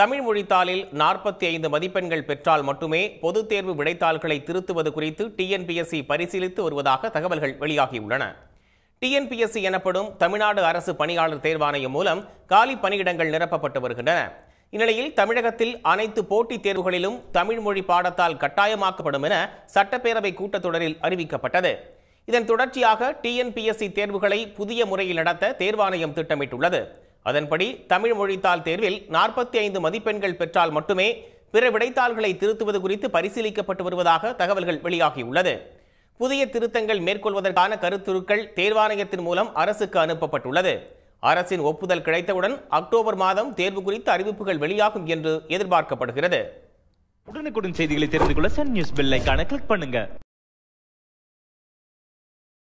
தமிழ் மொழித்தாளில் நாற்பத்தி ஐந்து மதிப்பெண்கள் பெற்றால் மட்டுமே பொதுத் தேர்வு விடைத்தாள்களை திருத்துவது குறித்து டிஎன்பிஎஸ்சி பரிசீலித்து வருவதாக தகவல்கள் வெளியாகியுள்ளன டிஎன்பிஎஸ்சி எனப்படும் தமிழ்நாடு அரசு பணியாளர் தேர்வாணையம் மூலம் காலி பணியிடங்கள் நிரப்பப்பட்டு வருகின்றன இந்நிலையில் தமிழகத்தில் அனைத்து போட்டித் தேர்வுகளிலும் தமிழ் மொழி பாடத்தால் கட்டாயமாக்கப்படும் என சட்டப்பேரவை கூட்டத்தொடரில் அறிவிக்கப்பட்டது இதன் தொடர்ச்சியாக டிஎன்பிஎஸ்சி தேர்வுகளை புதிய முறையில் நடத்த தேர்வாணையம் திட்டமிட்டுள்ளது அதன்படி தமிழ் மொழித்தாள் தேர்வில் நாற்பத்தி ஐந்து மதிப்பெண்கள் பெற்றால் மட்டுமே பிற விடைத்தாள்களை திருத்துவது குறித்து பரிசீலிக்கப்பட்டு வருவதாக தகவல்கள் வெளியாகியுள்ளது புதிய திருத்தங்கள் மேற்கொள்வதற்கான கருத்துருக்கள் தேர்வாணையத்தின் மூலம் அரசுக்கு அனுப்பப்பட்டுள்ளது அரசின் ஒப்புதல் கிடைத்தவுடன் அக்டோபர் மாதம் தேர்வு குறித்த அறிவிப்புகள் வெளியாகும் என்று எதிர்பார்க்கப்படுகிறது உடனுக்குடன் செய்திகளை தெரிந்து கொள்ள Sun News bell icon click பண்ணுங்க